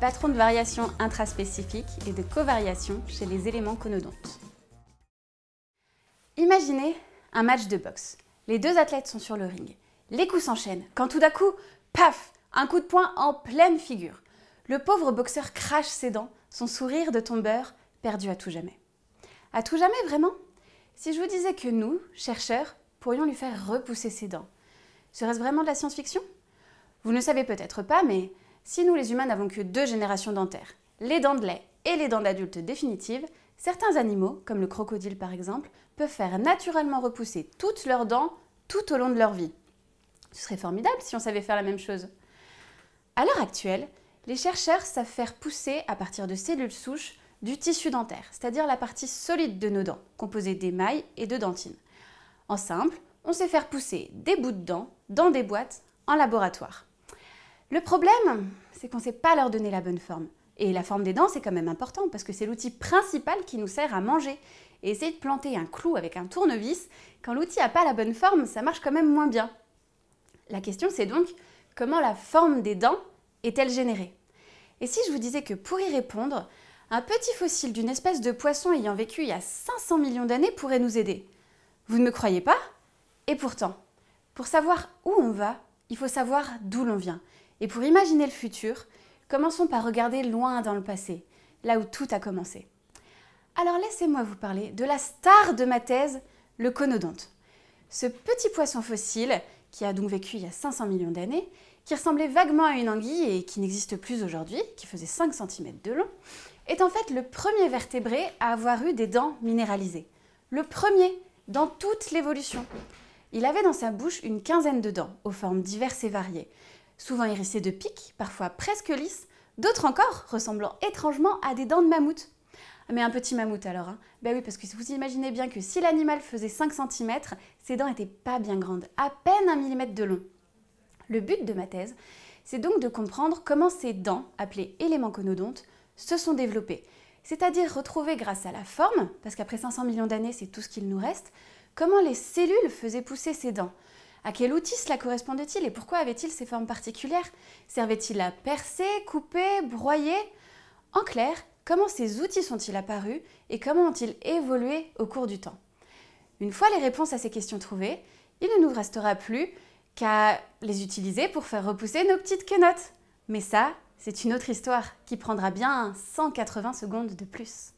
patron de variation intraspécifique et de covariation chez les éléments conodontes. Imaginez un match de boxe. Les deux athlètes sont sur le ring. Les coups s'enchaînent quand tout d'un coup, paf, un coup de poing en pleine figure. Le pauvre boxeur crache ses dents, son sourire de tombeur perdu à tout jamais. À tout jamais vraiment Si je vous disais que nous, chercheurs, pourrions lui faire repousser ses dents, serait-ce vraiment de la science-fiction Vous ne savez peut-être pas, mais si nous les humains n'avons que deux générations dentaires, les dents de lait et les dents d'adulte définitives, certains animaux, comme le crocodile par exemple, peuvent faire naturellement repousser toutes leurs dents tout au long de leur vie. Ce serait formidable si on savait faire la même chose. À l'heure actuelle, les chercheurs savent faire pousser à partir de cellules souches du tissu dentaire, c'est-à-dire la partie solide de nos dents, composée d'émail et de dentine. En simple, on sait faire pousser des bouts de dents dans des boîtes en laboratoire. Le problème, c'est qu'on ne sait pas leur donner la bonne forme. Et la forme des dents, c'est quand même important parce que c'est l'outil principal qui nous sert à manger. Et essayer de planter un clou avec un tournevis, quand l'outil n'a pas la bonne forme, ça marche quand même moins bien. La question, c'est donc comment la forme des dents est-elle générée Et si je vous disais que pour y répondre, un petit fossile d'une espèce de poisson ayant vécu il y a 500 millions d'années pourrait nous aider Vous ne me croyez pas Et pourtant, pour savoir où on va, il faut savoir d'où l'on vient. Et pour imaginer le futur, commençons par regarder loin dans le passé, là où tout a commencé. Alors laissez-moi vous parler de la star de ma thèse, le conodonte. Ce petit poisson fossile, qui a donc vécu il y a 500 millions d'années, qui ressemblait vaguement à une anguille et qui n'existe plus aujourd'hui, qui faisait 5 cm de long, est en fait le premier vertébré à avoir eu des dents minéralisées. Le premier dans toute l'évolution. Il avait dans sa bouche une quinzaine de dents, aux formes diverses et variées, souvent hérissées de pics, parfois presque lisses, d'autres encore ressemblant étrangement à des dents de mammouth. Mais un petit mammouth alors, hein. Ben oui, parce que vous imaginez bien que si l'animal faisait 5 cm, ses dents n'étaient pas bien grandes, à peine un millimètre de long. Le but de ma thèse, c'est donc de comprendre comment ces dents, appelées éléments conodontes, se sont développées, c'est-à-dire retrouver grâce à la forme, parce qu'après 500 millions d'années c'est tout ce qu'il nous reste, comment les cellules faisaient pousser ces dents, à quel outil cela correspondait-il et pourquoi avait-il ces formes particulières Servait-il à percer, couper, broyer En clair, comment ces outils sont-ils apparus et comment ont-ils évolué au cours du temps Une fois les réponses à ces questions trouvées, il ne nous restera plus qu'à les utiliser pour faire repousser nos petites quenottes. Mais ça, c'est une autre histoire qui prendra bien 180 secondes de plus.